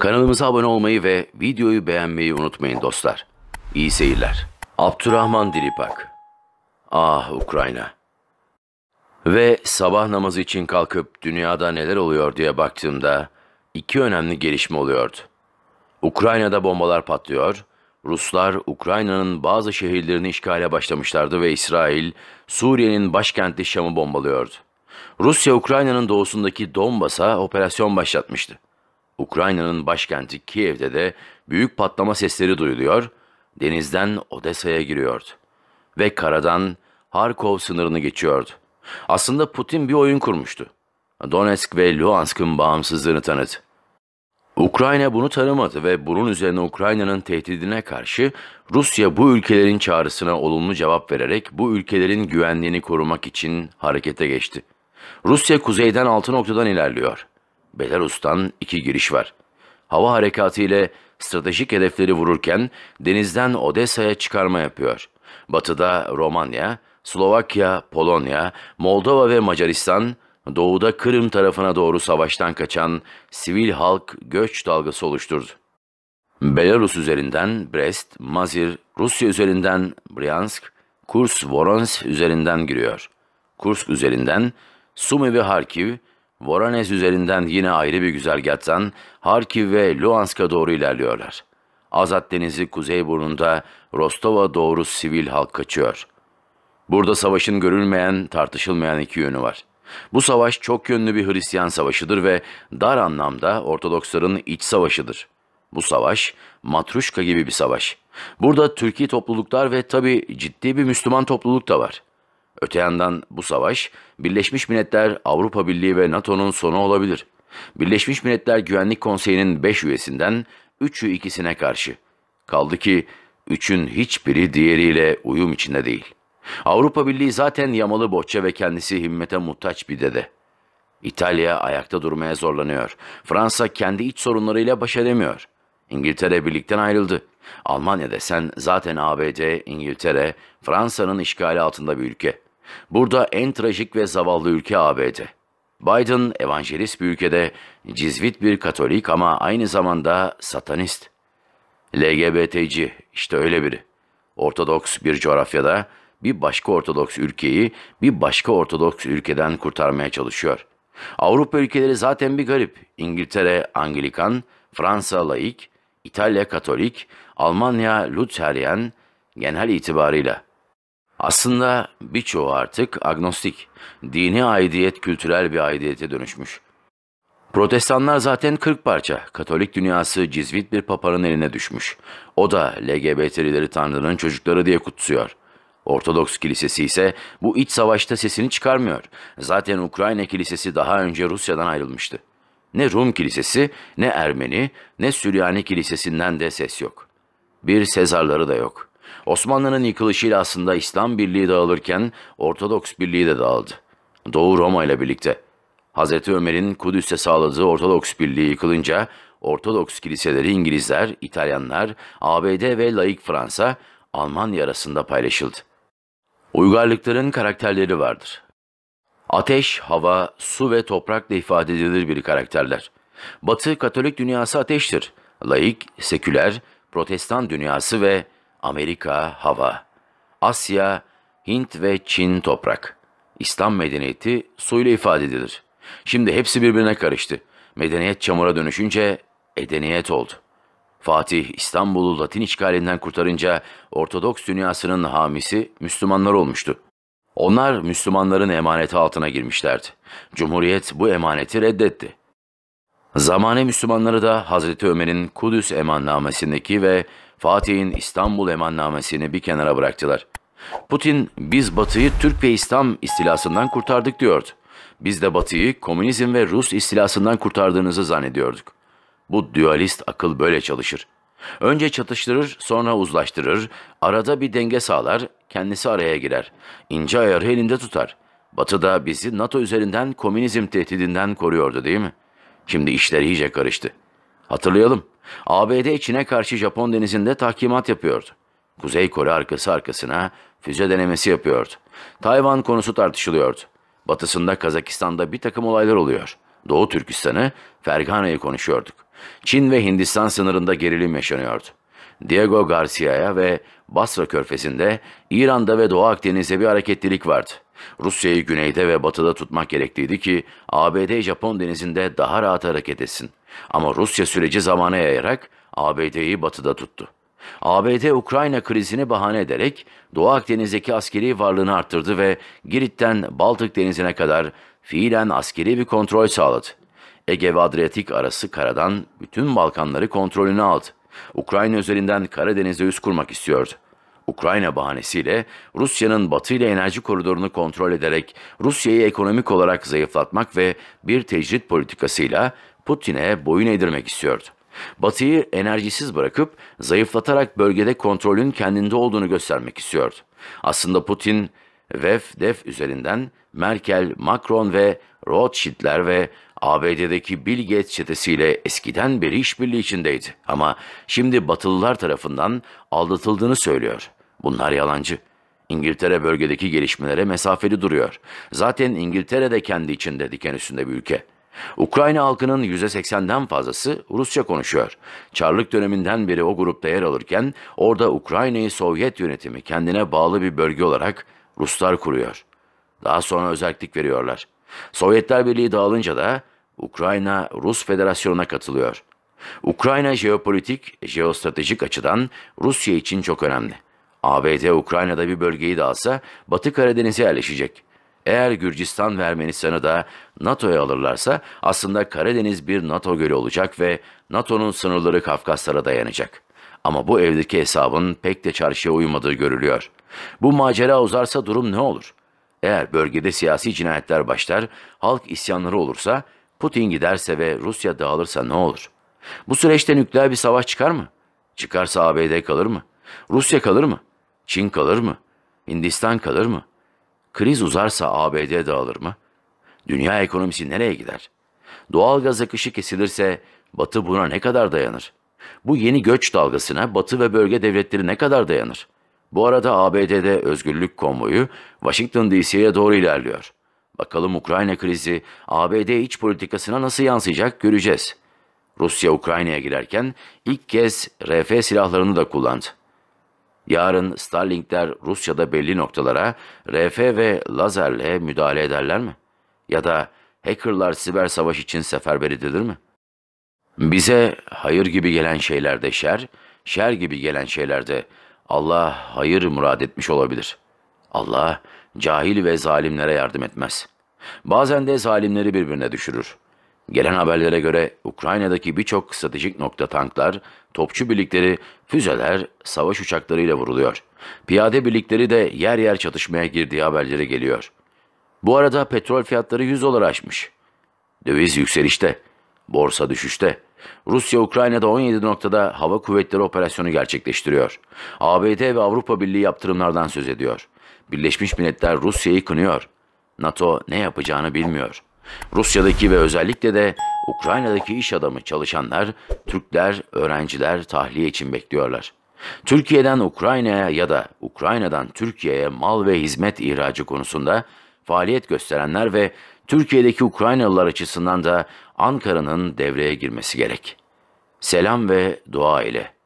Kanalımıza abone olmayı ve videoyu beğenmeyi unutmayın dostlar. İyi seyirler. Abdurrahman Dilipak Ah Ukrayna. Ve sabah namazı için kalkıp dünyada neler oluyor diye baktığımda iki önemli gelişme oluyordu. Ukrayna'da bombalar patlıyor, Ruslar Ukrayna'nın bazı şehirlerini işgale başlamışlardı ve İsrail Suriye'nin başkenti Şam'ı bombalıyordu. Rusya Ukrayna'nın doğusundaki Donbas'a operasyon başlatmıştı. Ukrayna'nın başkenti Kiev'de de büyük patlama sesleri duyuluyor, denizden Odessa'ya giriyordu ve karadan Harkov sınırını geçiyordu. Aslında Putin bir oyun kurmuştu. Donetsk ve Luhansk'ın bağımsızlığını tanıdı. Ukrayna bunu tanımadı ve bunun üzerine Ukrayna'nın tehdidine karşı Rusya bu ülkelerin çağrısına olumlu cevap vererek bu ülkelerin güvenliğini korumak için harekete geçti. Rusya kuzeyden altı noktadan ilerliyor. Belarus'tan iki giriş var. Hava harekatı ile stratejik hedefleri vururken denizden Odessa'ya çıkarma yapıyor. Batıda Romanya, Slovakya, Polonya, Moldova ve Macaristan, doğuda Kırım tarafına doğru savaştan kaçan sivil halk göç dalgası oluşturdu. Belarus üzerinden Brest, Mazir, Rusya üzerinden Bryansk, Kurs, Voronsk üzerinden giriyor. Kurs üzerinden Sumi ve Harkiv, Voronez üzerinden yine ayrı bir güzergahtan Harkiv ve Luhansk'a doğru ilerliyorlar. Azat Denizi kuzeyburnunda Rostov'a doğru sivil halk kaçıyor. Burada savaşın görülmeyen, tartışılmayan iki yönü var. Bu savaş çok yönlü bir Hristiyan savaşıdır ve dar anlamda Ortodoksların iç savaşıdır. Bu savaş matruşka gibi bir savaş. Burada Türkiye topluluklar ve tabi ciddi bir Müslüman topluluk da var. Öte yandan bu savaş Birleşmiş Milletler, Avrupa Birliği ve NATO'nun sonu olabilir. Birleşmiş Milletler Güvenlik Konseyi'nin 5 üyesinden 3'ü ikisine karşı. Kaldı ki 3'ün hiçbiri diğeriyle uyum içinde değil. Avrupa Birliği zaten yamalı bohça ve kendisi himmete muhtaç bir dede. İtalya ayakta durmaya zorlanıyor. Fransa kendi iç sorunlarıyla baş edemiyor. İngiltere birlikten ayrıldı. Almanya desen zaten ABD, İngiltere, Fransa'nın işgali altında bir ülke. Burada en trajik ve zavallı ülke ABD. Biden evangelist bir ülkede cizvit bir katolik ama aynı zamanda satanist. LGBT'ci işte öyle biri. Ortodoks bir coğrafyada bir başka Ortodoks ülkeyi bir başka Ortodoks ülkeden kurtarmaya çalışıyor. Avrupa ülkeleri zaten bir garip. İngiltere Anglikan, Fransa laik, İtalya Katolik, Almanya lutheryen genel itibarıyla aslında birçoğu artık agnostik, dini aidiyet kültürel bir aidiyete dönüşmüş. Protestanlar zaten 40 parça, Katolik dünyası cizvit bir papanın eline düşmüş. O da LGBT'lileri Tanrı'nın çocukları diye kutsuyor. Ortodoks Kilisesi ise bu iç savaşta sesini çıkarmıyor. Zaten Ukrayna Kilisesi daha önce Rusya'dan ayrılmıştı. Ne Rum Kilisesi, ne Ermeni, ne Süryani Kilisesi'nden de ses yok. Bir Sezarları da yok.'' Osmanlı'nın yıkılışıyla aslında İslam Birliği dağılırken Ortodoks Birliği de dağıldı. Doğu Roma ile birlikte. Hz. Ömer'in Kudüs'e sağladığı Ortodoks Birliği yıkılınca Ortodoks kiliseleri İngilizler, İtalyanlar, ABD ve laik Fransa, Almanya arasında paylaşıldı. Uygarlıkların karakterleri vardır. Ateş, hava, su ve toprakla ifade edilir bir karakterler. Batı Katolik dünyası ateştir. Laik, seküler, protestan dünyası ve Amerika hava, Asya, Hint ve Çin toprak. İslam medeniyeti suyla ifade edilir. Şimdi hepsi birbirine karıştı. Medeniyet çamura dönüşünce edeniyet oldu. Fatih İstanbul'u Latin işgalinden kurtarınca Ortodoks dünyasının hamisi Müslümanlar olmuştu. Onlar Müslümanların emaneti altına girmişlerdi. Cumhuriyet bu emaneti reddetti. Zamane Müslümanları da Hazreti Ömer'in Kudüs emannamesindeki ve Fatih'in İstanbul emannamesini bir kenara bıraktılar. Putin biz Batı'yı Türk ve İslam istilasından kurtardık diyordu. Biz de Batı'yı komünizm ve Rus istilasından kurtardığınızı zannediyorduk. Bu dualist akıl böyle çalışır. Önce çatıştırır, sonra uzlaştırır, arada bir denge sağlar, kendisi araya girer. İnce ayarı elinde tutar. Batı da bizi NATO üzerinden komünizm tehdidinden koruyordu değil mi? Şimdi işler iyice karıştı. Hatırlayalım. ABD Çin'e karşı Japon denizinde tahkimat yapıyordu. Kuzey Kore arkası arkasına füze denemesi yapıyordu. Tayvan konusu tartışılıyordu. Batısında Kazakistan'da bir takım olaylar oluyor. Doğu Türkistan'ı, Fergana'yı konuşuyorduk. Çin ve Hindistan sınırında gerilim yaşanıyordu. Diego Garcia'ya ve Basra Körfezi'nde İran'da ve Doğu Akdeniz'de bir hareketlilik vardı. Rusya'yı güneyde ve batıda tutmak gerekliydi ki ABD Japon denizinde daha rahat hareket etsin. Ama Rusya süreci zamana yayarak ABD'yi batıda tuttu. ABD Ukrayna krizini bahane ederek Doğu Akdeniz'deki askeri varlığını arttırdı ve Girit'ten Baltık Denizi'ne kadar fiilen askeri bir kontrol sağladı. Ege ve Adriyatik arası karadan bütün Balkanları kontrolüne aldı. Ukrayna üzerinden Karadeniz'e üst kurmak istiyordu. Ukrayna bahanesiyle Rusya'nın Batı ile enerji koridorunu kontrol ederek Rusya'yı ekonomik olarak zayıflatmak ve bir tecrit politikasıyla Putin'e boyun eğdirmek istiyordu. Batı'yı enerjisiz bırakıp zayıflatarak bölgede kontrolün kendinde olduğunu göstermek istiyordu. Aslında Putin, VEF, DEF üzerinden Merkel, Macron ve Rothschild'ler ve ABD'deki Bill Gates çetesiyle eskiden beri işbirliği içindeydi. Ama şimdi Batılılar tarafından aldatıldığını söylüyor. Bunlar yalancı. İngiltere bölgedeki gelişmelere mesafeli duruyor. Zaten İngiltere de kendi içinde diken üstünde bir ülke. Ukrayna halkının %80'den fazlası Rusça konuşuyor. Çarlık döneminden beri o grupta yer alırken orada Ukrayna'yı Sovyet yönetimi kendine bağlı bir bölge olarak Ruslar kuruyor. Daha sonra özellik veriyorlar. Sovyetler Birliği dağılınca da Ukrayna Rus Federasyonu'na katılıyor. Ukrayna jeopolitik, jeostratejik açıdan Rusya için çok önemli. ABD Ukrayna'da bir bölgeyi dağılsa Batı Karadeniz'e yerleşecek. Eğer Gürcistan ve Ermenistan'ı da NATO'ya alırlarsa aslında Karadeniz bir NATO gölü olacak ve NATO'nun sınırları Kafkaslara dayanacak. Ama bu evdeki hesabın pek de çarşıya uymadığı görülüyor. Bu macera uzarsa durum ne olur? Eğer bölgede siyasi cinayetler başlar, halk isyanları olursa, Putin giderse ve Rusya dağılırsa ne olur? Bu süreçte nükleer bir savaş çıkar mı? Çıkarsa ABD kalır mı? Rusya kalır mı? Çin kalır mı? Hindistan kalır mı? Kriz uzarsa ABD dağılır mı? Dünya ekonomisi nereye gider? Doğal gaz akışı kesilirse Batı buna ne kadar dayanır? Bu yeni göç dalgasına Batı ve bölge devletleri ne kadar dayanır? Bu arada ABD'de özgürlük konvoyu Washington DC'ye doğru ilerliyor. Bakalım Ukrayna krizi ABD iç politikasına nasıl yansıyacak göreceğiz. Rusya Ukrayna'ya girerken ilk kez RF silahlarını da kullandı. Yarın Starlinkler Rusya'da belli noktalara RF ve lazerle müdahale ederler mi? ya da hackerlar siber savaş için seferber edilir mi? Bize hayır gibi gelen şeylerde şer, şer gibi gelen şeylerde Allah hayır murad etmiş olabilir. Allah cahil ve zalimlere yardım etmez. Bazen de zalimleri birbirine düşürür. Gelen haberlere göre Ukrayna'daki birçok stratejik nokta tanklar, topçu birlikleri, füzeler savaş uçaklarıyla vuruluyor. Piyade birlikleri de yer yer çatışmaya girdiği haberleri geliyor. Bu arada petrol fiyatları 100 dolar aşmış. Döviz yükselişte, borsa düşüşte. Rusya Ukrayna'da 17 noktada hava kuvvetleri operasyonu gerçekleştiriyor. ABD ve Avrupa Birliği yaptırımlardan söz ediyor. Birleşmiş Milletler Rusya'yı kınıyor. NATO ne yapacağını bilmiyor. Rusya'daki ve özellikle de Ukrayna'daki iş adamı çalışanlar, Türkler, öğrenciler tahliye için bekliyorlar. Türkiye'den Ukrayna'ya ya da Ukrayna'dan Türkiye'ye mal ve hizmet ihracı konusunda faaliyet gösterenler ve Türkiye'deki Ukraynalılar açısından da Ankara'nın devreye girmesi gerek. Selam ve dua ile.